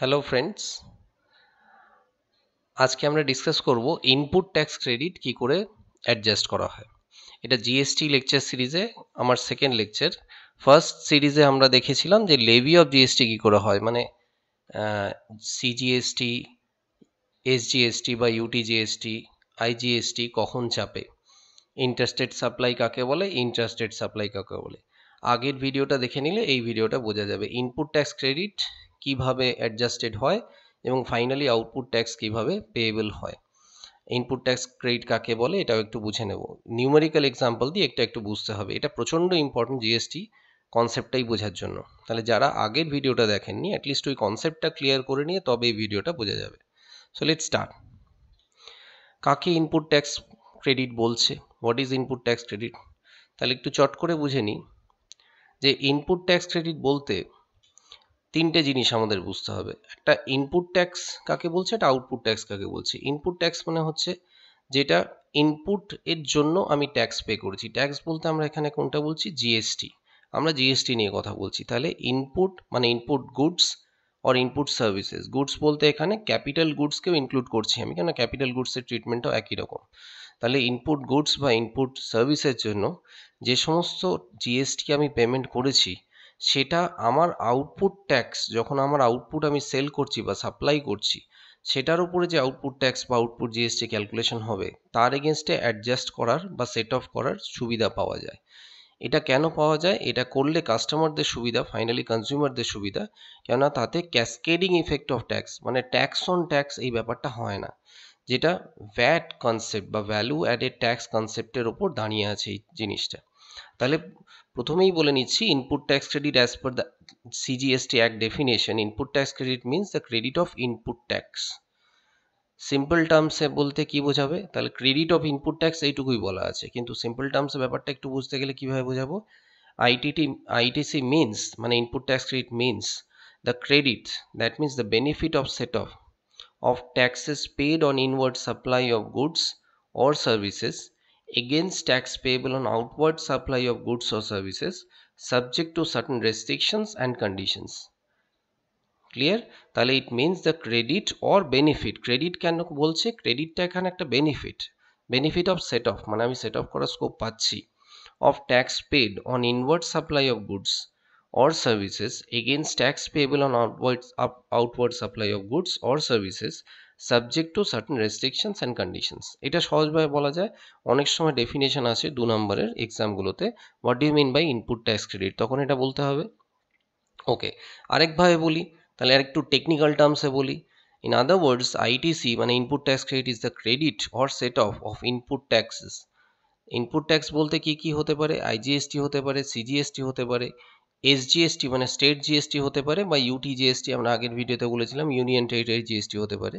Hello friends আজকে আমরা discuss করব ইনপুট ট্যাক্স ক্রেডিট কি করে অ্যাডজাস্ট করা হয় এটা জিএসটি লেকচার সিরিজে আমার সেকেন্ড লেকচার ফার্স্ট সিরিজে আমরা দেখেছিলাম যে লেভি অফ জিএসটি কী করে হয় মানে সিজিএসটি এসজিএসটি বা ইউটিজিএসটি আইজিএসটি কখন চাপে ইন্টারেস্টেড সাপ্লাই কাকে বলে ইন্টারেস্টেড সাপ্লাই কাকে বলে আগের ভিডিওটা দেখে নিলে এই ভিডিওটা বোঝা যাবে ইনপুট ট্যাক্স ক্রেডিট কিভাবে অ্যাডজাস্টেড হয় এবং ফাইনালি আউটপুট ট্যাক্স কিভাবে পেয়েবল হয় ইনপুট ট্যাক্স ক্রেডিট কাকে বলে এটাও একটু বুঝে নেব নিউমেরিক্যাল এক্সাম্পল দিয়ে একটা একটু বুঝতে হবে এটা প্রচণ্ড ইম্পর্টেন্ট জিএসটি কনসেপ্টটাই বোঝার জন্য তাহলে যারা আগের ভিডিওটা দেখেননি অ্যাটলিস্ট ওই কনসেপ্টটা ক্লিয়ার করে নিয়ে তবে এই ভিডিওটা বোঝা যাবে সো লেট স্টার্ট কাকে ইনপুট ট্যাক্স ক্রেডিট বলছে what is input tax credit তাহলে একটু চট করে বুঝে নিই যে ইনপুট ট্যাক্স ক্রেডিট বলতে তিনটে জিনিস আমাদের বুঝতে হবে একটা ইনপুট ট্যাক্স কাকে বলছে একটা আউটপুট ট্যাক্স কাকে বলছে ইনপুট ট্যাক্স মানে হচ্ছে যেটা ইনপুট এর জন্য আমি ট্যাক্স পে করেছি ট্যাক্স বলতে আমরা এখানে কোনটা বলছি জিএসটি আমরা জিএসটি নিয়ে কথা বলছি তাহলে ইনপুট মানে input goods or input services goods বলতে এখানে ক্যাপিটাল গুডসকেও ইনক্লুড করছি আমি কেন ক্যাপিটাল গুডসের ট্রিটমেন্টও একই রকম তাহলে ইনপুট গুডস বা ইনপুট সার্ভিসের জন্য যে সমস্ত জিএসটি আমি পেমেন্ট করেছি সেটা আমার আউটপুট ট্যাক্স যখন আমার আউটপুট আমি সেল করছি বা সাপ্লাই করছি সেটার উপরে যে আউটপুট ট্যাক্স বা আউটপুট জিএসটি ক্যালকুলেশন হবে তার এগেনস্টে অ্যাডজাস্ট করার বা সেট অফ করার সুবিধা পাওয়া যায় এটা কেন পাওয়া যায় এটা করলে কাস্টমারদের সুবিধা ফাইনালি কনজিউমারদের সুবিধা কেননা তাতে ক্যাসকেডিং ইফেক্ট অফ ট্যাক্স মানে ট্যাক্স অন ট্যাক্স এই ব্যাপারটা হয় না যেটা ভ্যাট কনসেপ্ট বা ভ্যালু অ্যাডেড ট্যাক্স কনসেপ্টের ওপর দাঁড়িয়ে আছে এই জিনিসটা তাহলে প্রথমেই বলে নিচ্ছি input tax credit as per the CGST act definition input tax credit means the credit of input tax simple terms এ বলতে কি বোঝাবে তাহলে ক্রেডিট অফ ইনপুট ট্যাক্স এইটুকুই বলা আছে কিন্তু সিম্পল টার্মস এ ব্যাপারটা একটু বুঝতে গেলে কিভাবে বোঝাবো আইটিটি আইটিসি মিনস মানে input tax credit means the credit that means the benefit of set off of taxes paid on inward supply of goods or services against tax payable on outward supply of goods or services subject to certain restrictions and conditions clear তাহলে it means the credit or benefit credit কেন credit. ক্রেডিটটা এখানে benefit? Benefit benefit of set off মানে আমি set off করার scope পাচ্ছি of tax paid on inward supply of goods or services against tax payable on outward, outward supply of goods or services subject to certain restrictions and conditions এটা সহজভাবে বলা যায় অনেক সময় ডেফিনেশন আসে দু নম্বরের এক্সামগুলোতে what do mean by input tax credit তখন এটা বলতে হবে ওকে আরেকভাবে বলি তাহলে আরেকটু টেকনিক্যাল টার্মসে বলি ইন আদার ওয়ার্ডস আইটিসি মানে input tax credit is the credit or set off of input taxes input tax বলতে কি কি হতে পারে আইজিএসটি হতে পারে সিজিএসটি হতে পারে এসজিএসটি মানে স্টেট জিএসটি হতে পারে বা ইউটি জিএসটি আমরা আগের ভিডিওতে বলেছিলাম ইউনিয়ন টেরিটরি জিএসটি হতে পারে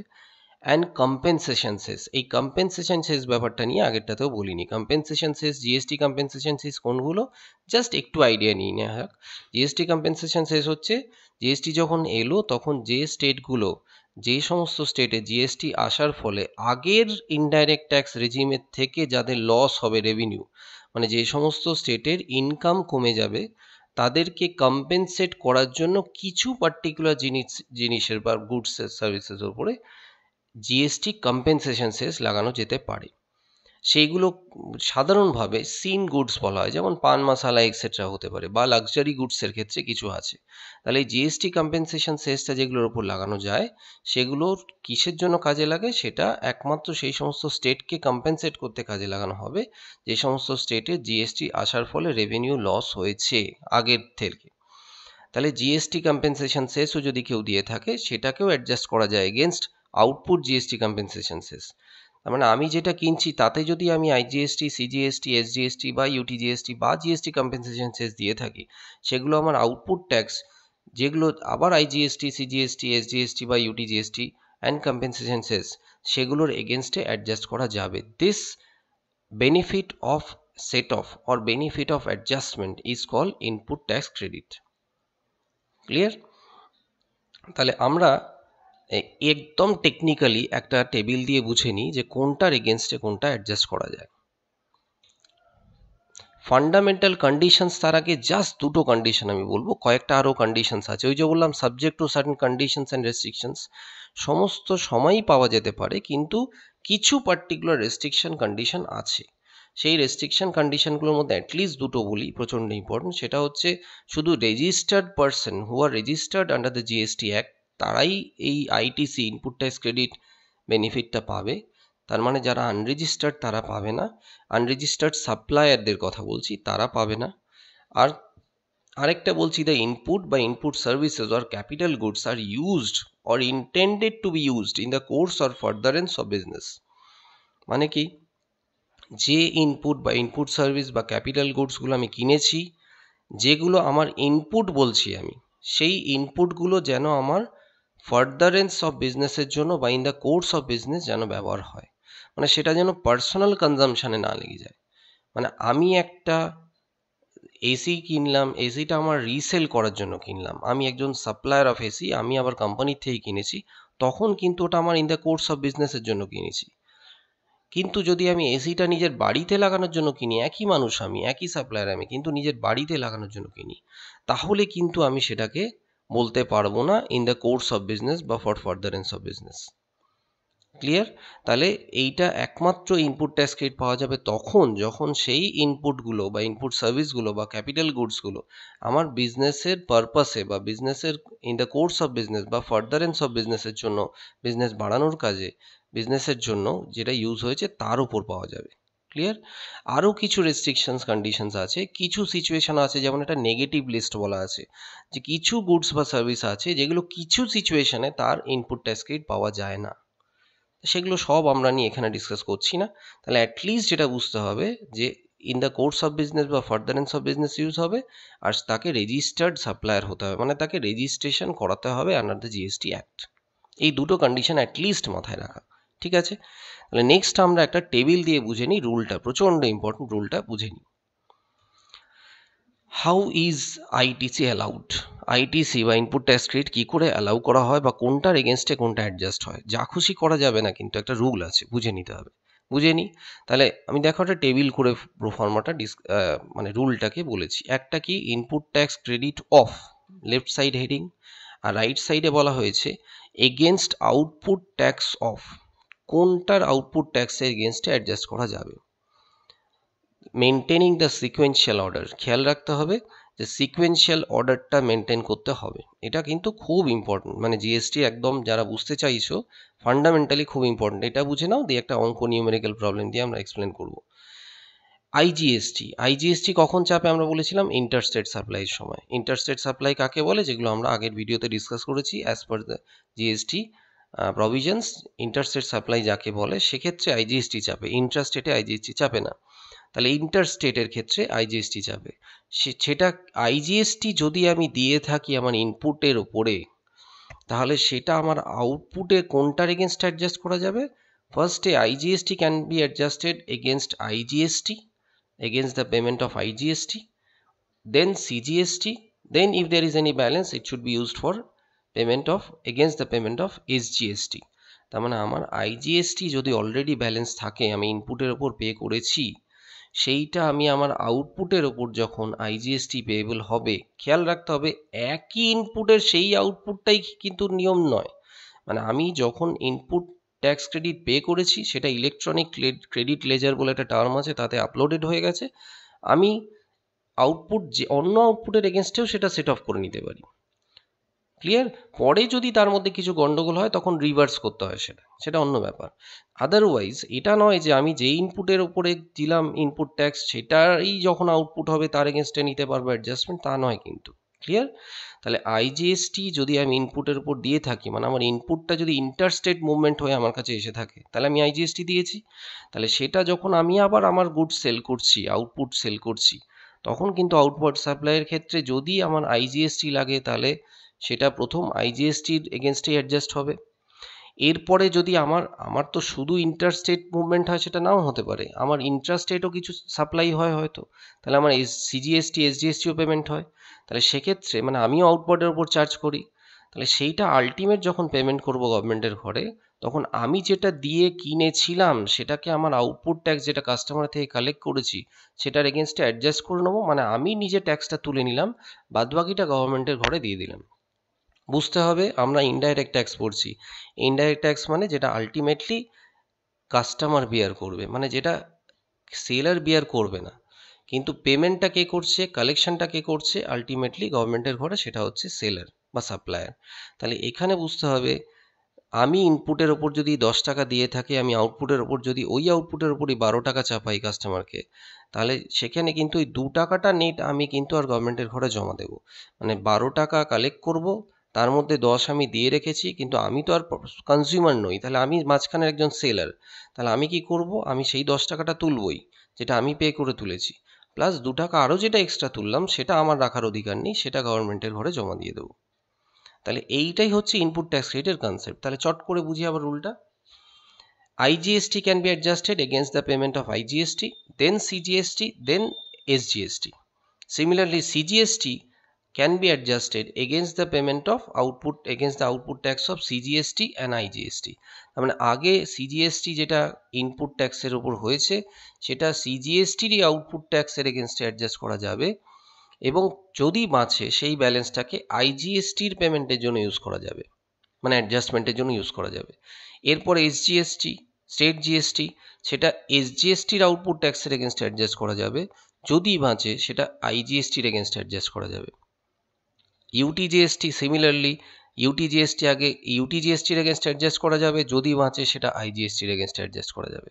অ্যান্ড কম্পেনসেশন সেস এই কম্পেনসেশন সেস ব্যাপারটা নিয়ে আগেরটাতেও বলিনি compensation cess GST compensation cess কোনগুলো জাস্ট একটু আইডিয়া নিয়ে নেওয়া হোক জিএসটি কম্পেনসেশন সেস হচ্ছে জিএসটি যখন এলো তখন যে স্টেটগুলো যে সমস্ত স্টেটে জিএসটি আসার ফলে আগের ইনডাইরেক্ট ট্যাক্স রেজিমের থেকে যাদের লস হবে রেভিনিউ মানে যে সমস্ত স্টেটের ইনকাম কমে যাবে তাদেরকে কম্পেনসেট করার জন্য কিছু পার্টিকুলার জিনিস জিনিসের বা গুডস সার্ভিসেস ওপরে জিএসটি কম্পেনসেশন সেস লাগানো যেতে পারে সেইগুলো সাধারণভাবে সিন গুডস বলা হয় যেমন পান মশালা এক্সেট্রা হতে পারে বা লাক্সারি গুডসের ক্ষেত্রে কিছু আছে তাহলে জিএসটি কম্পেনসেশন সেসটা যেগুলোর ওপর লাগানো যায় সেগুলোর কিসের জন্য কাজে লাগে সেটা একমাত্র সেই সমস্ত স্টেটকে কম্পেনসেট করতে কাজে লাগানো হবে যে সমস্ত স্টেটে জিএসটি আসার ফলে রেভিনিউ লস হয়েছে আগের থেকে তাহলে জিএসটি কম্পেনসেশন সেসও যদি কেউ দিয়ে থাকে সেটাকেও অ্যাডজাস্ট করা যায় against output GST compensation cess তার মানে আমি যেটা কিনছি তাতে যদি আমি আইজিএসটি সিজিএসটি এসজিএসটি বা ইউটিজিএসটি বা জিএসটি কম্পেনসেশন সেস দিয়ে থাকি সেগুলো আমার আউটপুট ট্যাক্স যেগুলো আবার আইজিএসটি সিজিএসটি এসজিএসটি বা ইউটিজিএসটি অ্যান্ড কম্পেনসেশন সেস সেগুলোর এগেনস্টে অ্যাডজাস্ট করা যাবে this benefit of set off or benefit of adjustment is call input tax credit clear তাহলে আমরা একদম টেকনিক্যালি একটা টেবিল দিয়ে বুঝে নিই যে কোনটার এগেনস্টে কোনটা অ্যাডজাস্ট করা যায় ফান্ডামেন্টাল কন্ডিশনস তার আগে জাস্ট দুটো কন্ডিশন আমি বলবো কয়েকটা আরও কন্ডিশনস আছে ওই যে বললাম subject to certain conditions and restrictions সমস্ত সময়ই পাওয়া যেতে পারে কিন্তু কিছু পার্টিকুলার রেস্ট্রিকশন কন্ডিশন আছে সেই রেস্ট্রিকশন কন্ডিশনগুলোর মধ্যে অ্যাটলিস্ট দুটো বলি প্রচণ্ড ইম্পর্টেন্ট সেটা হচ্ছে শুধু registered person who are registered under the GST act তারাই এই আইটিসি ইনপুট ট্যাক্স ক্রেডিট বেনিফিটটা পাবে তার মানে যারা আনরেজিস্টার্ড তারা পাবে না আনরেজিস্টার্ড সাপ্লায়ারদের কথা বলছি তারা পাবে না আর আরেকটা বলছি দ্য ইনপুট বা input services or capital goods are used or intended to be used in the course or furtherance of business মানে কি যে ইনপুট বা ইনপুট সার্ভিস বা ক্যাপিটাল গুডসগুলো আমি কিনেছি যেগুলো আমার ইনপুট বলছি আমি সেই ইনপুটগুলো যেন আমার ফার্দারেন্স অফ বিজনেসের জন্য বা in the course of business যেন ব্যবহার হয় মানে সেটা যেন পার্সোনাল কনজামশানে না লেগে যায় মানে আমি একটা এসি কিনলাম এসিটা আমার রিসেল করার জন্য কিনলাম আমি একজন সাপ্লায়ার অফ এসি আমি আবার কোম্পানির থেকে কিনেছি তখন কিন্তু ওটা আমার ইন দ্য কোর্স অফ বিজনেসের জন্য কিনেছি কিন্তু যদি আমি এসিটা নিজের বাড়িতে লাগানোর জন্য কিনি একই মানুষ আমি একই সাপ্লায়ার আমি কিন্তু নিজের বাড়িতে লাগানোর জন্য কিনি তাহলে কিন্তু আমি সেটাকে বলতে পারবো না in the course of business বা for furtherance of business clear তাহলে এইটা একমাত্র ইনপুট ট্যাক্স ক্রেডিট পাওয়া যাবে তখন যখন সেই ইনপুটগুলো বা ইনপুট সার্ভিসগুলো বা ক্যাপিটাল গুডসগুলো আমার বিজনেসের পারপাসে বা বিজনেসের in the course of business বা ফার্দারেন্স অফ বিজনেসের জন্য বিজনেস বাড়ানোর কাজে বিজনেসের জন্য যেটা ইউজ হয়েছে তার উপর পাওয়া যাবে ক্লিয়ার আরও কিছু রেস্ট্রিকশনস কন্ডিশনস আছে কিছু সিচুয়েশান আছে যেমন একটা নেগেটিভ লিস্ট বলা আছে যে কিছু গুডস বা সার্ভিস আছে যেগুলো কিছু সিচুয়েশানে তার ইনপুট ট্যাক্স ক্রেডিট পাওয়া যায় না সেগুলো সব আমরা নিয়ে এখানে ডিসকাস করছি না তাহলে অ্যাটলিস্ট যেটা বুঝতে হবে যে in the course of business বা ফার্দারেন্স অফ বিজনেস ইউজ হবে আর তাকে রেজিস্টার্ড সাপ্লায়ার হতে হবে মানে তাকে রেজিস্ট্রেশন করাতে হবে আন্ডার দ্য জিএসটি অ্যাক্ট এই দুটো কন্ডিশন অ্যাটলিস্ট মাথায় রাখা ঠিক আছে তাহলে নেক্সট আমরা একটা টেবিল দিয়ে বুঝে নিই রুলটা প্রচণ্ড ইম্পর্টেন্ট রুলটা বুঝে নিই how is ITC allowed ITC বা ইনপুট ট্যাক্স ক্রেডিট কী করে অ্যালাউ করা হয় বা কোনটার এগেনস্টে কোনটা অ্যাডজাস্ট হয় যা খুশি করা যাবে না কিন্তু একটা রুল আছে বুঝে নিতে হবে বুঝে নিই তাহলে আমি দেখো একটা টেবিল করে প্রোফর্মাটা ডিস মানে রুলটাকে বলেছি একটা কি input tax credit of left side heading আর রাইট সাইডে বলা হয়েছে এগেনস্ট আউটপুট ট্যাক্স অফ কোনটার আউটপুট ট্যাক্সের এগেনস্টে অ্যাডজাস্ট করা যাবে মেনটেনিং দ্য সিকোয়েন্সিয়াল অর্ডার খেয়াল রাখতে হবে যে সিকোয়েন্সিয়াল অর্ডারটা মেনটেন করতে হবে এটা কিন্তু খুব ইম্পর্টেন্ট মানে জিএসটি একদম যারা বুঝতে চাইছো ফান্ডামেন্টালি খুব ইম্পর্টেন্ট এটা বুঝে নাও দিয়ে একটা অঙ্ক নিউমেরিক্যাল প্রবলেম দিয়ে আমরা এক্সপ্লেন করব আইজিএসটি আইজিএসটি কখন চাপে আমরা বলেছিলাম ইন্টারস্টেট সাপ্লাইয়ের সময় ইন্টারস্টেট সাপ্লাই কাকে বলে যেগুলো আমরা আগের ভিডিওতে ডিসকাস করেছি as per the GST provisions interstate supply যাকে বলে সেক্ষেত্রে আইজিএসটি চাপে ইন্টারস্টেটে আইজিএসটি চাপে না তাহলে ইন্টারস্টেটের ক্ষেত্রে আইজিএসটি চাপে সেটা আইজিএসটি যদি আমি দিয়ে থাকি আমার ইনপুটের ওপরে তাহলে সেটা আমার আউটপুটে কোনটার এগেনস্ট অ্যাডজাস্ট করা যাবে ফার্স্টে IGST can be adjusted against IGST against the payment of IGST then CGST then if there is any balance it should be used for payment of against the payment of S GST তার মানে আমার IGST যদি already balance থাকে আমি ইনপুটের ওপর pay করেছি সেইটা আমি আমার আউটপুটের ওপর যখন আইজিএসটি পেয়েবল হবে খেয়াল রাখতে হবে একই ইনপুটের সেই আউটপুটটাই কিন্তু নিয়ম নয় মানে আমি যখন ইনপুট ট্যাক্স ক্রেডিট পে করেছি সেটা ইলেকট্রনিক ক্রেডিট লেজার বলে একটা টার্ম আছে তাতে আপলোডেড হয়ে গেছে আমি আউটপুট যে অন্য আউটপুটের এগেনস্টেও সেটা সেট অফ করে নিতে পারি ক্লিয়ার পরে যদি তার মধ্যে কিছু গন্ডগোল হয় তখন রিভার্স করতে হয় সেটা সেটা অন্য ব্যাপার আদারওয়াইজ এটা নয় যে আমি যে ইনপুটের ওপরে দিলাম ইনপুট ট্যাক্স সেটারই যখন আউটপুট হবে তার এগেনস্টে নিতে পারবো অ্যাডজাস্টমেন্ট তা নয় কিন্তু ক্লিয়ার তাহলে আইজিএসটি যদি আমি ইনপুটের উপর দিয়ে থাকি মানে আমার ইনপুটটা যদি ইন্টারস্টেট মুভমেন্ট হয়ে আমার কাছে এসে থাকে তাহলে আমি আইজিএসটি দিয়েছি তাহলে সেটা যখন আমি আবার আমার গুড সেল করছি আউটপুট সেল করছি তখন কিন্তু আউটপুট সাপ্লাইয়ের ক্ষেত্রে যদি আমার আইজিএসটি লাগে তাহলে সেটা প্রথম আইজিএসটির এগেনস্টেই অ্যাডজাস্ট হবে এরপরে যদি আমার আমার তো শুধু ইন্টারস্টেট মুভমেন্ট হয় সেটা নাও হতে পারে আমার ইন্টারস্টেটও কিছু সাপ্লাই হয় হয়তো তাহলে আমার এস সিজিএসটি এসজিএসটিও পেমেন্ট হয় তাহলে সেক্ষেত্রে মানে আমিও আউটবার্ডের ওপর চার্জ করি তাহলে সেইটা আলটিমেট যখন পেমেন্ট করব গভর্নমেন্টের ঘরে তখন আমি যেটা দিয়ে কিনেছিলাম সেটাকে আমার আউটপুট ট্যাক্স যেটা কাস্টমার থেকে কালেক্ট করেছি সেটার এগেনস্টে অ্যাডজাস্ট করে নেবো মানে আমি নিজে ট্যাক্সটা তুলে নিলাম বাদবাকিটা গভর্নমেন্টের ঘরে দিয়ে দিলাম বুঝতে হবে আমরা ইনডাইরেক্ট ট্যাক্স পড়ছি ইনডাইরেক্ট ট্যাক্স মানে যেটা আলটিমেটলি কাস্টমার বিয়ার করবে মানে যেটা সেলার বিয়ার করবে না কিন্তু পেমেন্টটা কে করছে কালেকশনটা কে করছে আলটিমেটলি গভর্নমেন্টের ঘরে সেটা হচ্ছে সেলার বা সাপ্লায়ার তাহলে এখানে বুঝতে হবে আমি ইনপুটের ওপর যদি দশ টাকা দিয়ে থাকি আমি আউটপুটের ওপর যদি ওই আউটপুটের ওপরই বারো টাকা চাপাই কাস্টমারকে তাহলে সেখানে কিন্তু ওই দু টাকাটা নেট আমি কিন্তু আর গভর্নমেন্টের ঘরে জমা দেব মানে বারো টাকা কালেক্ট করব তার মধ্যে দশ আমি দিয়ে রেখেছি কিন্তু আমি তো আর কনজিউমার নই তাহলে আমি মাঝখানের একজন সেলার তাহলে আমি কি করব আমি সেই দশ টাকাটা তুলবই যেটা আমি পে করে তুলেছি প্লাস দু টাকা আরও যেটা এক্সট্রা তুললাম সেটা আমার রাখার অধিকার নেই সেটা গভর্নমেন্টের ঘরে জমা দিয়ে দেবো তাহলে এইটাই হচ্ছে ইনপুট ট্যাক্স রেটের কনসেপ্ট তাহলে চট করে বুঝি আবার রুলটা IGST can be adjusted against the payment of IGST then CGST then SGST similarly CGST can be adjusted against the payment of output against the output tax of CGST and IGST তার মানে আগে CGST যেটা input ট্যাক্সের উপর হয়েছে সেটা সিজিএসটিরই output ট্যাক্সের এগেনস্টে অ্যাডজাস্ট করা যাবে এবং যদি বাঁচে সেই ব্যালেন্সটাকে আইজিএসটির পেমেন্টের জন্য ইউজ করা যাবে মানে অ্যাডজাস্টমেন্টের জন্য ইউজ করা যাবে এরপর এসজিএসটি স্টেট জিএসটি সেটা এসজিএসটির আউটপুট ট্যাক্সের এগেনস্টে অ্যাডজাস্ট করা যাবে যদি বাঁচে সেটা আইজিএসটির এগেনস্টে অ্যাডজাস্ট করা যাবে ইউটিজিএসটি সিমিলারলি ইউটিজিএসটি আগে ইউটিজিএসটির এগেনস্ট অ্যাডজাস্ট করা যাবে যদি বাঁচে সেটা আইজিএসটির এগেনস্ট অ্যাডজাস্ট করা যাবে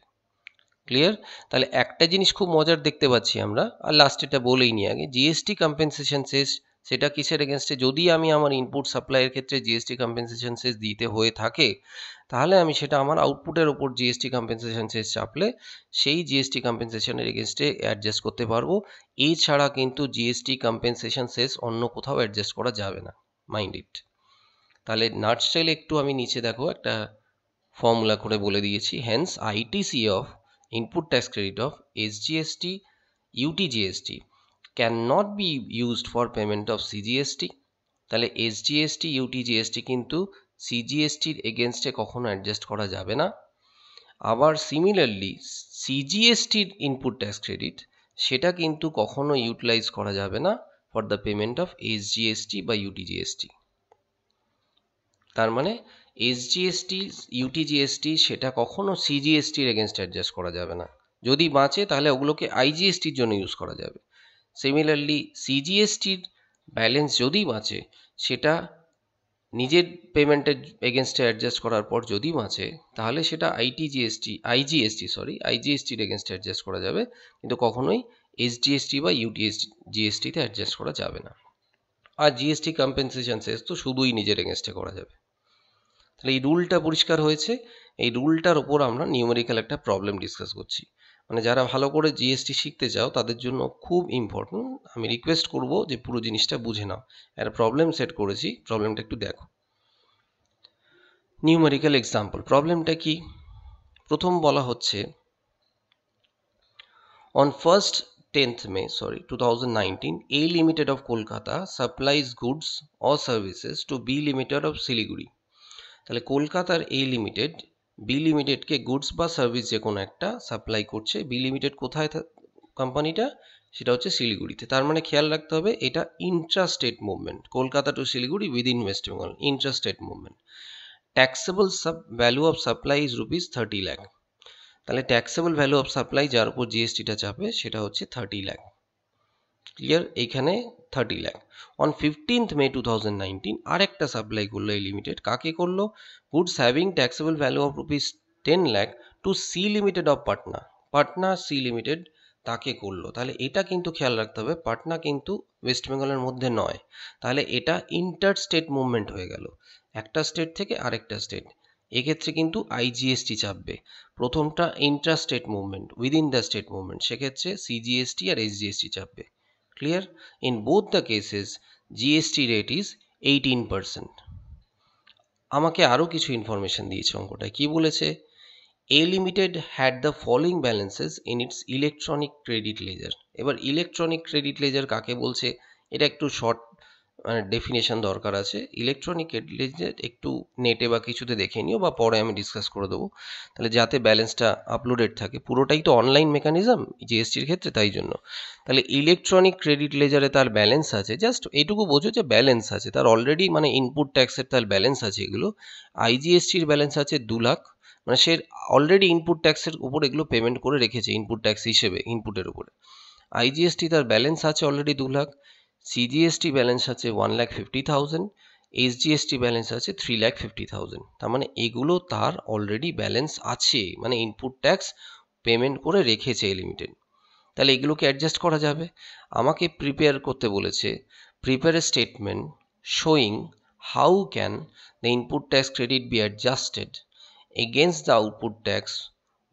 ক্লিয়ার তাহলে একটা জিনিস খুব মজার দেখতে পাচ্ছি আমরা আর লাস্ট এটা বলেই নি আগে জিএসটি কম্পেনসেশন সেস সেটা কিসের এগেনস্টে যদি আমি আমার ইনপুট সাপ্লাইয়ের ক্ষেত্রে জিএসটি কম্পেনসেশন সেস দিতে হয়ে থাকে তাহলে আমি সেটা আমার আউটপুটের ওপর জিএসটি কম্পেনসেশন সেস চাপলে সেই জিএসটি কম্পেনসেশনের এগেনস্টে অ্যাডজাস্ট করতে পারবো এছাড়া কিন্তু জিএসটি কম্পেনসেশন সেস অন্য কোথাও অ্যাডজাস্ট করা যাবে না মাইন্ড ইট তাহলে নার্সেল একটু আমি নিচে দেখো একটা ফর্মুলা করে বলে দিয়েছি hence ITC of input tax credit of SGST GST cannot be used for payment of CGST তাহলে এসজিএসটি ইউটিজিএসটি কিন্তু সিজিএসটির এগেনস্টে কখনো অ্যাডজাস্ট করা যাবে না আবার সিমিলারলি সিজিএসটির ইনপুট ট্যাক্স ক্রেডিট সেটা কিন্তু কখনো ইউটিলাইজ করা যাবে না for the payment of SGST বা ইউটিজিএসটি তার মানে এসজিএসটি ইউটিজিএসটি সেটা কখনো সিজিএসটির এগেনস্ট অ্যাডজাস্ট করা যাবে না যদি বাঁচে তাহলে ওগুলোকে আইজিএসটির জন্য ইউজ করা যাবে সিমিলারলি সিজিএসটির ব্যালেন্স যদি বাঁচে সেটা নিজের পেমেন্টের এগেনস্টে অ্যাডজাস্ট করার পর যদি বাঁচে তাহলে সেটা আইটি জিএসটি আইজিএসটি সরি আইজিএসটির এগেনস্টে অ্যাডজাস্ট করা যাবে কিন্তু কখনোই এসজিএসটি বা ইউটিএস জিএসটিতে অ্যাডজাস্ট করা যাবে না আর জিএসটি কম্পেনসেশন সেস তো শুধুই নিজের এগেনস্টে করা যাবে তাহলে এই রুলটা পরিষ্কার হয়েছে এই রুলটার ওপর আমরা নিউমেরিক্যাল একটা প্রবলেম ডিসকাস করছি মানে যারা ভালো করে জিএসটি শিখতে চাও তাদের জন্য খুব ইম্পর্টেন্ট আমি রিকোয়েস্ট করব যে পুরো জিনিসটা বুঝে নাও একটা প্রবলেম সেট করেছি প্রবলেমটা একটু দেখো নিউমেরিক্যাল এক্সাম্পল প্রবলেমটা কি প্রথম বলা হচ্ছে on first tenth May sorry two thousand A limited of Kolkata supplies goods uh services to B limited of Siliguri তাহলে কলকাতার এ লিমিটেড বি লিমিটেডকে গুডস বা সার্ভিস যে কোনো একটা সাপ্লাই করছে বি লিমিটেড কোথায় কোম্পানিটা সেটা হচ্ছে শিলিগুড়িতে তার মানে খেয়াল রাখতে হবে এটা intrastate movement Kolkata to Siliguri in West Bengal intrastate movement taxable sub value of supply is rupees thirty lakh তাহলে ট্যাক্সেবল ভ্যালু অফ সাপ্লাই যার উপর জিএসটিটা চাপে সেটা হচ্ছে থার্টি ল্যাখ ক্লিয়ার এইখানে thirty lakh on fifteenth May two thousand nineteen আরেকটা সাপ্লাই করলো এই লিমিটেড কাকে করলো goods having taxable value of rupees ten lakh to C limited of Patna Patna C limited তাকে করলো তাহলে এটা কিন্তু খেয়াল রাখতে হবে পাটনা কিন্তু ওয়েস্ট বেঙ্গলের মধ্যে নয় তাহলে এটা ইন্টার স্টেট মুভমেন্ট হয়ে গেল একটা স্টেট থেকে আরেকটা স্টেট এক্ষেত্রে কিন্তু আইজিএসটি চাপবে প্রথমটা inter state movement within the state movement সেক্ষেত্রে সিজিএসটি আর এসজিএসটি চাপবে Clear? In both the cases, GST rate is 18%. আমাকে আরও কিছু ইনফরমেশন দিয়েছে অঙ্কটায় কি বলেছে A limited had the following balances in its electronic credit ledger এবার ইলেকট্রনিক ক্রেডিট লেজার কাকে বলছে এটা একটু শর্ট মানে ডেফিনেশন দরকার আছে ইলেকট্রনিক হেডলেট একটু নেটে বা কিছুতে দেখে নিও বা পরে আমি ডিসকাস করে দেবো তাহলে যাতে ব্যালেন্সটা আপলোডেড থাকে পুরোটাই তো অনলাইন মেকানিজম জিএসটির ক্ষেত্রে তাই জন্য তাহলে ইলেকট্রনিক ক্রেডিট লেজারে তার ব্যালেন্স আছে জাস্ট এইটুকু বোঝো যে ব্যালেন্স আছে তার অলরেডি মানে ইনপুট ট্যাক্সের তার ব্যালেন্স আছে এগুলো আইজিএসটির ব্যালেন্স আছে দু লাখ মানে সে অলরেডি ইনপুট ট্যাক্সের উপর এগুলো পেমেন্ট করে রেখেছে ইনপুট ট্যাক্স হিসেবে ইনপুটের উপরে আইজিএসটি তার ব্যালেন্স আছে অলরেডি দু লাখ সিজিএসটি ব্যালেন্স আছে one lakh fifty thousand SGST balance আছে থ্রি লাখ ফিফটি থাউজেন্ড তার মানে এগুলো তার অলরেডি ব্যালেন্স আছে মানে ইনপুট ট্যাক্স পেমেন্ট করে রেখেছে লিমিটেড তাহলে এগুলোকে অ্যাডজাস্ট করা যাবে আমাকে প্রিপেয়ার করতে বলেছে prepare a statement showing how can the input tax credit be adjusted against the output tax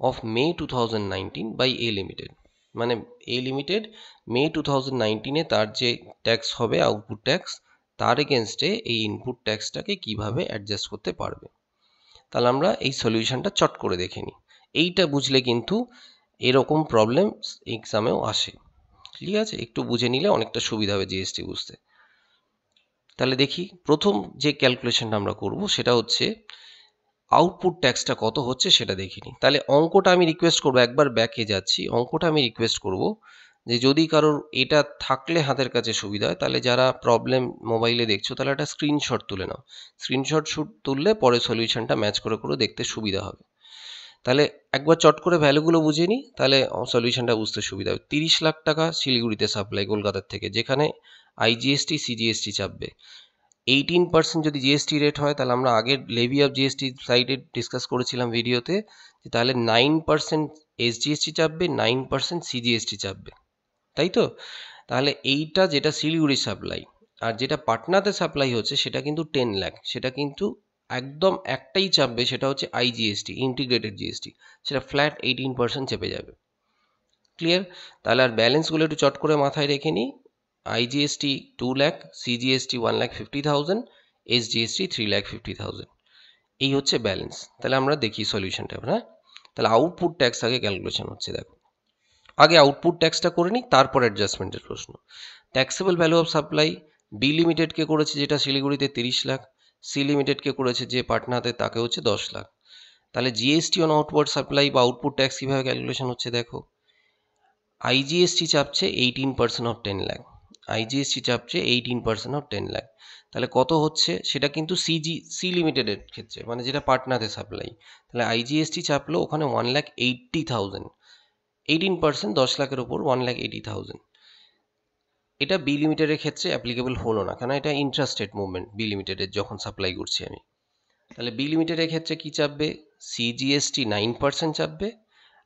of May two thousand nineteen by A limited মানে A limited May two thousand নাইনটিনে তার যে tax হবে output tax তার এগেনস্টে এই input ট্যাক্সটাকে কিভাবে adjust করতে পারবে তাহলে আমরা এই সলিউশনটা চট করে দেখে নিই এইটা বুঝলে কিন্তু এরকম প্রবলেম এক্সামেও আসে ঠিক আছে একটু বুঝে নিলে অনেকটা সুবিধা হবে জিএসটি বুঝতে তাহলে দেখি প্রথম যে ক্যালকুলেশনটা আমরা করব সেটা হচ্ছে আউটপুট ট্যাক্সটা কত হচ্ছে সেটা দেখিনি তাহলে অঙ্কটা আমি রিকোয়েস্ট করব একবার ব্যাকে যাচ্ছি অঙ্কটা আমি রিকোয়েস্ট করব যে যদি কারোর এটা থাকলে হাতের কাছে সুবিধা হয় তাহলে যারা প্রবলেম মোবাইলে দেখছো তাহলে একটা স্ক্রিনশট তুলে নাও স্ক্রিনশট তুললে পরে সলিউশনটা ম্যাচ করে করে দেখতে সুবিধা হবে তাহলে একবার চট করে ভ্যালুগুলো বুঝে নিই তাহলে সলিউশনটা বুঝতে সুবিধা হবে তিরিশ লাখ টাকা শিলিগুড়িতে সাপ্লাই কলকাতার থেকে যেখানে আইজিএসটি সিজিএসটি চাপবে এইটিন পার্সেন্ট যদি জিএসটি রেট হয় তাহলে আমরা আগের লেভি অফ জিএসটি সাইডে ডিসকাস করেছিলাম ভিডিওতে যে তাহলে নাইন পার্সেন্ট এসজিএসটি চাপবে নাইন পার্সেন্ট সিজিএসটি চাপবে তাই তো তাহলে এইটা যেটা শিলিগুড়ি সাপ্লাই আর যেটা পাটনাতে সাপ্লাই হচ্ছে সেটা কিন্তু টেন লাখ সেটা কিন্তু একদম একটাই চাপবে সেটা হচ্ছে আইজিএসটি ইন্টিগ্রেটেড জিএসটি সেটা ফ্ল্যাট এইটিন পার্সেন্ট চেপে যাবে ক্লিয়ার তাহলে আর ব্যালেন্সগুলো একটু চট করে মাথায় রেখে নিই IGST 2 lakh, CGST 1 lakh 50,000, SGST 3 lakh 50,000. এই হচ্ছে ব্যালেন্স তাহলে আমরা দেখি সলিউশনটা হ্যাঁ তাহলে আউটপুট ট্যাক্স আগে ক্যালকুলেশন হচ্ছে দেখো আগে আউটপুট ট্যাক্সটা করে নিই তারপর অ্যাডজাস্টমেন্টের প্রশ্ন taxable value of supply B লিমিটেডকে করেছে যেটা শিলিগুড়িতে তিরিশ লাখ সি লিমিটেডকে করেছে যে পাটনাতে তাকে হচ্ছে দশ লাখ তাহলে জিএসটি অন আউটওয়ার্ড সাপ্লাই বা আউটপুট ট্যাক্স কীভাবে ক্যালকুলেশন হচ্ছে দেখো আইজিএসটি চাপছে eighteen percent of ten lakh IGST চাপছে eighteen percent of ten lakh তাহলে কত হচ্ছে সেটা কিন্তু সিজি সি লিমিটেডের ক্ষেত্রে মানে যেটা পাটনাতে সাপ্লাই তাহলে আইজিএসটি চাপলো ওখানে one lakh eighty thousand eighteen percent দশ লাখের ওপর ওয়ান লাখ এইটি থাউজেন্ড এটা বি লিমিটেডের ক্ষেত্রে অ্যাপ্লিকেবল হলো না কারণ এটা ইন্টারেস্টেড মুভমেন্ট বি লিমিটেডের যখন সাপ্লাই করছি আমি তাহলে বি লিমিটেডের ক্ষেত্রে কি চাপবে সিজিএসটি নাইন পার্সেন্ট চাপবে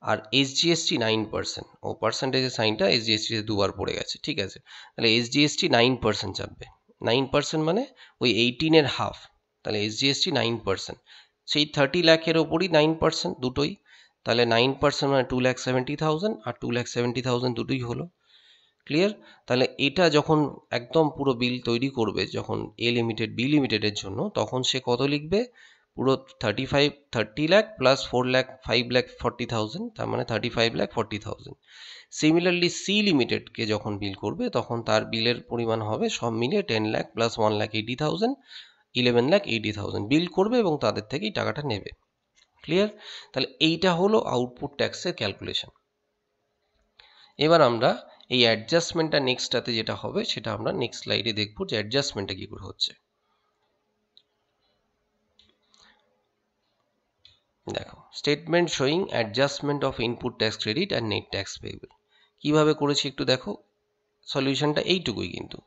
আর এসজিএসটি নাইন পার্সেন্ট ও পার্সেন্টেজের সাইনটা এসজিএসটিতে দুবার পড়ে গেছে ঠিক আছে তাহলে এসজিএসটি নাইন পার্সেন্ট চাপবে নাইন পার্সেন্ট মানে ওই এইটিনের হাফ তাহলে এসজিএসটি নাইন পার্সেন্ট সেই থার্টি ল্যাখের ওপরই নাইন পার্সেন্ট দুটোই তাহলে নাইন পার্সেন্ট মানে টু ল্যাখ সেভেন্টি থাউজেন্ড আর টু ল্যাখ সেভেন্টি থাউজেন্ড দুটোই হলো ক্লিয়ার তাহলে এটা যখন একদম পুরো বিল তৈরি করবে যখন এ লিমিটেড বি লিমিটেডের জন্য তখন সে কত লিখবে পুরো thirty five thirty lakh plus four lakh five lakh forty thousand তার মানে thirty five lakh forty thousand similarly C লিমিটেডকে যখন বিল করবে তখন তার বিলের পরিমাণ হবে সব মিলিয়ে ten lakh plus one lakh eighty thousand eleven lakh eighty thousand bill করবে এবং তাদের থেকেই টাকাটা নেবে ক্লিয়ার তাহলে এইটা হলো আউটপুট ট্যাক্সের ক্যালকুলেশন এবার আমরা এই অ্যাডজাস্টমেন্টটা নেক্সটটাতে যেটা হবে সেটা আমরা নেক্সট স্লাইডে দেখব যে অ্যাডজাস্টমেন্টটা কী করে হচ্ছে দেখো statement showing adjustment of input tax credit and net tax payable কীভাবে করেছি একটু দেখো সলিউশনটা এইটুকুই কিন্তু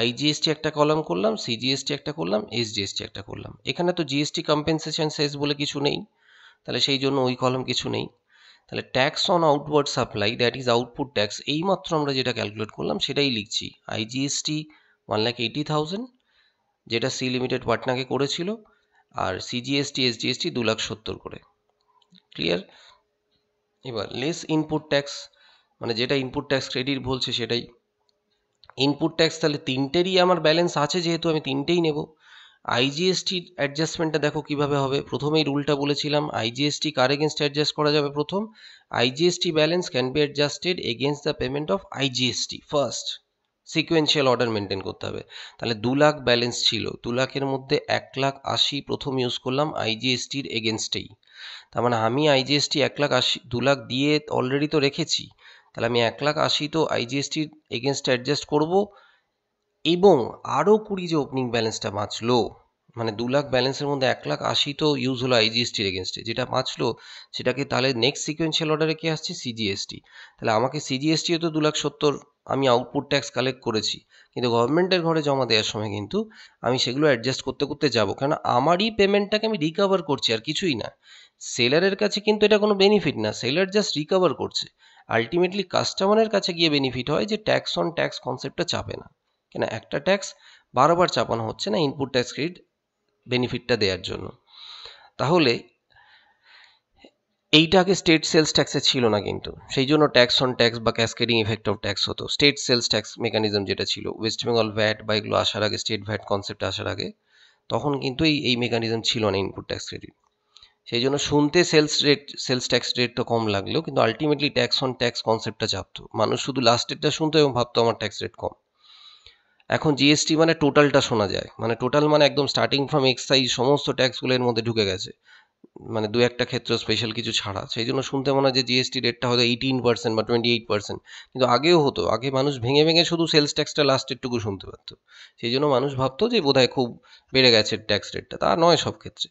আইজিএসটি একটা কলাম করলাম সিজিএসটি একটা করলাম এসজিএসটি একটা করলাম এখানে তো জিএসটি কম্পেনসেশন সেস বলে কিছু নেই তাহলে সেই জন্য ওই কলাম কিছু নেই তাহলে tax on outward supply that is output tax এইমাত্র আমরা যেটা ক্যালকুলেট করলাম সেটাই লিখছি IGST one lakh eighty thousand যেটা সি লিমিটেড পাটনাকে করেছিল আর সিজিএসটি এসজিএসটি দু লাখ সত্তর করে ক্লিয়ার এবার লেস ইনপুট ট্যাক্স মানে যেটা ইনপুট ট্যাক্স ক্রেডিট বলছে সেটাই ইনপুট ট্যাক্স তাহলে তিনটেরই আমার ব্যালেন্স আছে যেহেতু আমি তিনটেই নেব আইজিএসটি অ্যাডজাস্টমেন্টটা দেখো কিভাবে হবে প্রথমেই রুলটা বলেছিলাম আইজিএসটি কার এগেনস্ট অ্যাডজাস্ট করা যাবে প্রথম IGST balance can be adjusted against the payment of IGST first sequential order maintain করতে হবে তাহলে দু লাখ ব্যালেন্স ছিল দু লাখের মধ্যে এক লাখ আশি প্রথম ইউজ করলাম আইজিএসটির এগেনস্টেই তার মানে আমি আইজিএসটি এক লাখ আশি দু লাখ দিয়ে অলরেডি তো রেখেছি তাহলে আমি এক লাখ আশি তো আইজিএসটির এগেনস্ট অ্যাডজাস্ট করব এবং আরও কুড়ি যে ওপেনিং ব্যালেন্সটা বাঁচলো মানে দু লাখ ব্যালেন্সের মধ্যে এক লাখ আশি তো ইউজ হলো আইজিএসটির এগেনস্টে যেটা বাঁচলো সেটাকে তাহলে নেক্সট সিকোয়েন্সিয়াল অর্ডারে কি আসছে সিজিএসটি তাহলে আমাকে সিজিএসটিও তো দু লাখ সত্তর আমি আউটপুট ট্যাক্স কালেক্ট করেছি কিন্তু গভর্নমেন্টের ঘরে জমা দেওয়ার সময় কিন্তু আমি সেগুলো অ্যাডজাস্ট করতে করতে যাবো কেন আমারই পেমেন্টটাকে আমি রিকভার করছি আর কিছুই না সেলারের কাছে কিন্তু এটা কোনো বেনিফিট না সেলার জাস্ট রিকভার করছে আলটিমেটলি কাস্টমারের কাছে গিয়ে বেনিফিট হয় যে ট্যাক্স অন ট্যাক্স কনসেপ্টটা চাপে না কেন একটা ট্যাক্স বারবার চাপানো হচ্ছে না ইনপুট ট্যাক্স ক্রেডিট বেনিফিটটা দেওয়ার জন্য তাহলে এইটা আগে স্টেট সেলস ট্যাক্সে ছিল না কিন্তু সেই জন্য ট্যাক্স অন ট্যাক্স বা ক্যাসকেডিং ইফেক্ট অফ ট্যাক্স হতো স্টেট সেলস ট্যাক্স মেকানিজম যেটা ছিল ওয়েস্ট বেঙ্গল ভ্যাট বা এগুলো আসার আগে স্টেট ভ্যাট কনসেপ্ট আসার আগে তখন কিন্তু এই এই মেকানিজম ছিল না ইনপুট ট্যাক্স ক্রেডিট সেই জন্য শুনতে sales rate sales tax rate তো কম লাগলেও কিন্তু আলটিমেটলি ট্যাক্স অন ট্যাক্স কনসেপ্টটা চাপতো মানুষ শুধু লাস্ট রেটটা শুনতো এবং ভাবতো আমার ট্যাক্স রেট কম এখন জিএসটি মানে টোটালটা শোনা যায় মানে টোটাল মানে একদম স্টার্টিং ফ্রম এক্সাইজ সমস্ত ট্যাক্সগুলো এর মধ্যে ঢুকে গেছে মানে দু একটা ক্ষেত্র স্পেশাল কিছু ছাড়া সেই জন্য শুনতে মনে হয় যে জিএসটি রেটটা হয়তো এইটিন পার্সেন্ট বা টোয়েন্টি এইট পার্সেন্ট কিন্তু আগেও হতো আগে মানুষ ভেঙে ভেঙে শুধু সেলস ট্যাক্সটা লাস্টেরটুকু শুনতে পারতো সেই জন্য মানুষ ভাবতো যে হয় খুব বেড়ে গেছে ট্যাক্স রেটটা তা নয় সব ক্ষেত্রে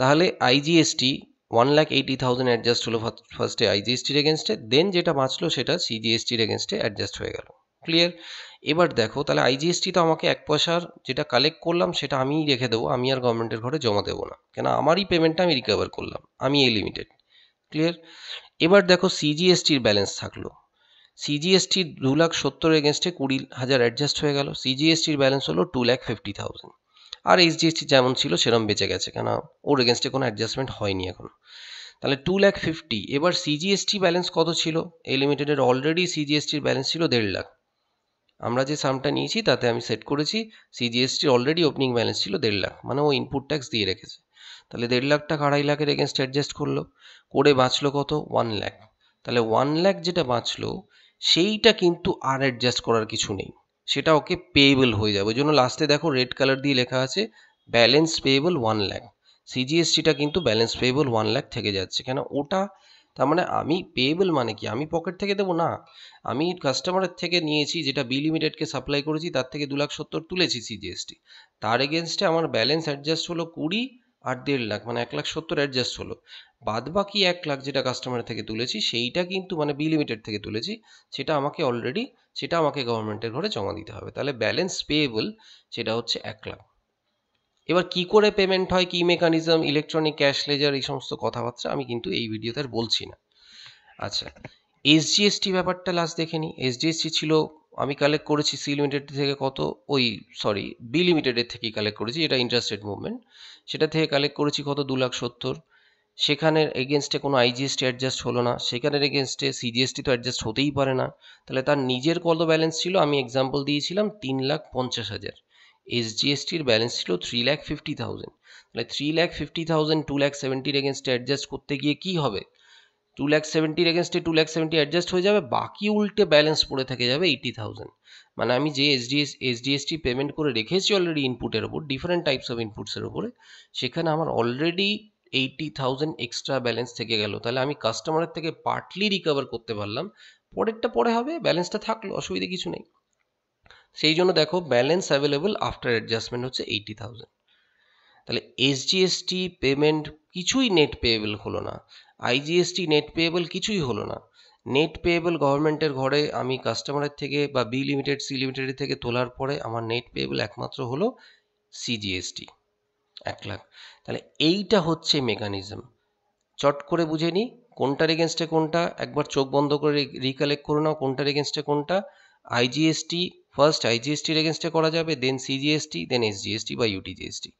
তাহলে IGST one lakh eighty thousand adjust হলো ফার্স্টে আইজিএসটির এগেনস্টে দেন যেটা বাঁচলো সেটা সিজিএসটির এগেনস্টে অ্যাডজাস্ট হয়ে গেল ক্লিয়ার এবার দেখো তাহলে আইজিএসটি তো আমাকে এক পয়সার যেটা কালেক্ট করলাম সেটা আমিই রেখে দেবো আমি আর গভর্নমেন্টের ঘরে জমা দেবো না কেন আমারই পেমেন্টটা আমি রিকভার করলাম আমি এই লিমিটেড ক্লিয়ার এবার দেখো সিজিএসটির ব্যালেন্স থাকলো সিজিএসটি দু লাখ সত্তর এগেনস্টে কুড়ি হাজার অ্যাডজাস্ট হয়ে গেল সিজিএসটির ব্যালেন্স হলো টু ল্যাখ ফিফটি থাউজেন্ড আর এইচডিএসটি যেমন ছিল সেরম বেঁচে গেছে কেন ওর এগেনস্টে কোনো অ্যাডজাস্টমেন্ট হয়নি এখন তাহলে টু ল্যাখ ফিফটি এবার সিজিএসটি ব্যালেন্স কত ছিল এই লিমিটেডের অলরেডি সিজিএসটির ব্যালেন্স ছিল দেড় লাখ আমরা যে সামটা নিয়েছি তাতে আমি সেট করেছি সিজিএসটির অলরেডি ওপেনিং ব্যালেন্স ছিল দেড় লাখ মানে ও ইনপুট ট্যাক্স দিয়ে রেখেছে তাহলে দেড় লাখ টাকা আড়াই লাখের এগেনস্ট অ্যাডজাস্ট করলো করে বাঁচলো কত ওয়ান লাখ তাহলে ওয়ান লাখ যেটা বাঁচলো সেইটা কিন্তু আর অ্যাডজাস্ট করার কিছু নেই সেটা ওকে পেয়েবল হয়ে যাবে ওই জন্য লাস্টে দেখো রেড কালার দিয়ে লেখা আছে ব্যালেন্স পেয়েবল ওয়ান লাখ সিজিএসটিটা কিন্তু ব্যালেন্স পেয়েবল ওয়ান লাখ থেকে যাচ্ছে কেন ওটা তার মানে আমি পেয়েবল মানে কি আমি পকেট থেকে দেবো না আমি কাস্টমারের থেকে নিয়েছি যেটা বি লিমিটেডকে সাপ্লাই করেছি তার থেকে দু লাখ সত্তর তুলেছি সিজিএসটি তার এগেনস্টে আমার ব্যালেন্স অ্যাডজাস্ট হলো কুড়ি আর দেড় লাখ মানে এক লাখ সত্তর অ্যাডজাস্ট হলো বাদ বাকি এক লাখ যেটা কাস্টমার থেকে তুলেছি সেইটা কিন্তু মানে বি লিমিটেড থেকে তুলেছি সেটা আমাকে অলরেডি সেটা আমাকে গভর্নমেন্টের ঘরে জমা দিতে হবে তাহলে ব্যালেন্স পেয়েবল সেটা হচ্ছে এক লাখ এবার কি করে পেমেন্ট হয় কি মেকানিজম ইলেকট্রনিক ক্যাশ লেজার এই সমস্ত কথাবার্তা আমি কিন্তু এই ভিডিওতে আর বলছি না আচ্ছা এসজিএসটি ব্যাপারটা লাস্ট দেখে নিই এসজিএসটি ছিল আমি কালেক্ট করেছি সি লিমিটেড থেকে কত ওই সরি বি লিমিটেডের থেকেই কালেক্ট করেছি এটা ইন্টারেস্টেড মুভমেন্ট সেটা থেকে কালেক্ট করেছি কত দু লাখ সত্তর সেখানের এগেনস্টে কোনো আইজিএসটি অ্যাডজাস্ট হলো না সেখানের এগেনস্টে সিজিএসটি তো অ্যাডজাস্ট হতেই পারে না তাহলে তার নিজের কত ব্যালেন্স ছিল আমি এক্সাম্পল দিয়েছিলাম তিন লাখ পঞ্চাশ হাজার এস টির ব্যালেন্স ছিল থ্রি ল্যাখ ফিফটি থাউজেন্ড তাহলে three lakh fifty thousand two lakh সেভেন্টির এগেনস্টে অ্যাডজাস্ট করতে গিয়ে কী হবে টু ল্যাখ সেভেন্টির এগেনস্টে টু ল্যাখ সেভেন্টি অ্যাডজাস্ট হয়ে যাবে বাকি উল্টে ব্যালেন্স পড়ে থেকে যাবে এইটি থাউজেন্ড মানে আমি যে এসডিএস এসডিএসটি পেমেন্ট করে রেখেছি অলরেডি ইনপুটের ওপর ডিফারেন্ট টাইপস অফ ইনপুটসের ওপরে সেখানে আমার already eighty thousand extra balance থেকে গেল তাহলে আমি কাস্টমারের থেকে পার্টলি রিকভার করতে পারলাম পরেরটা পরে হবে ব্যালেন্সটা থাকলো অসুবিধা কিছু নেই সেই জন্য দেখো ব্যালেন্স অ্যাভেলেবল আফটার অ্যাডজাস্টমেন্ট হচ্ছে এইটি থাউজেন্ড তাহলে এসজিএসটি পেমেন্ট কিছুই নেট পেয়েবল হলো না আইজিএসটি নেট পেয়েবল কিছুই হলো না নেট পেয়েবল গভর্নমেন্টের ঘরে আমি কাস্টমারের থেকে বা বি লিমিটেড সি লিমিটেড থেকে তোলার পরে আমার নেট পেয়েবল একমাত্র হলো সিজিএসটি এক লাখ তাহলে এইটা হচ্ছে মেকানিজম চট করে বুঝে নিই কোনটার এগেনস্টে কোনটা একবার চোখ বন্ধ করে রিকালেক্ট করে নাও কোনটার এগেনস্টে কোনটা আইজিএসটি ফার্স্ট আইজিএসটির এগেনস্টে করা যাবে দেন সিজিএসটি দেন এসজিএসটি বা ইউটিজিএসটি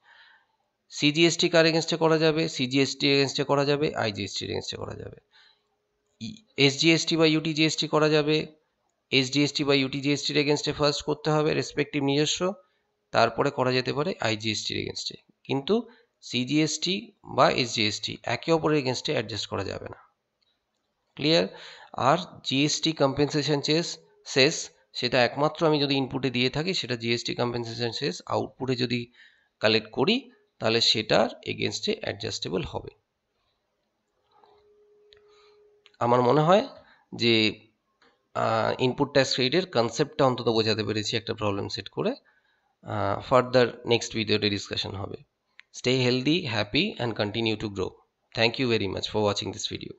সিজিএসটি কার এগেনস্টে করা যাবে সিজিএসটি এগেনস্টে করা যাবে আইজিএসটির এগেনস্টে করা যাবে এসজিএসটি বা ইউটিজিএসটি করা যাবে এসডিএসটি বা ইউটিজিএসটির এগেনস্টে ফার্স্ট করতে হবে রেসপেক্টিভ নিজস্ব তারপরে করা যেতে পারে আইজিএসটির এগেনস্টে কিন্তু সিজিএসটি বা এসজিএসটি একে অপরের এগেনস্টে অ্যাডজাস্ট করা যাবে না ক্লিয়ার আর জিএসটি কম্পেনসেশন চেস সেস সেটা একমাত্র আমি যদি ইনপুটে দিয়ে থাকি সেটা জিএসটি কম্পেনসেশন শেষ আউটপুটে যদি কালেক্ট করি তাহলে সেটার এগেনস্টে অ্যাডজাস্টেবল হবে আমার মনে হয় যে ইনপুট ট্যাক্স রেটের কনসেপ্টটা অন্তত বোঝাতে পেরেছি একটা প্রবলেম সেট করে ফার্দার নেক্সট ভিডিওতে ডিসকাশন হবে stay healthy happy and continue to grow thank you very much for watching this video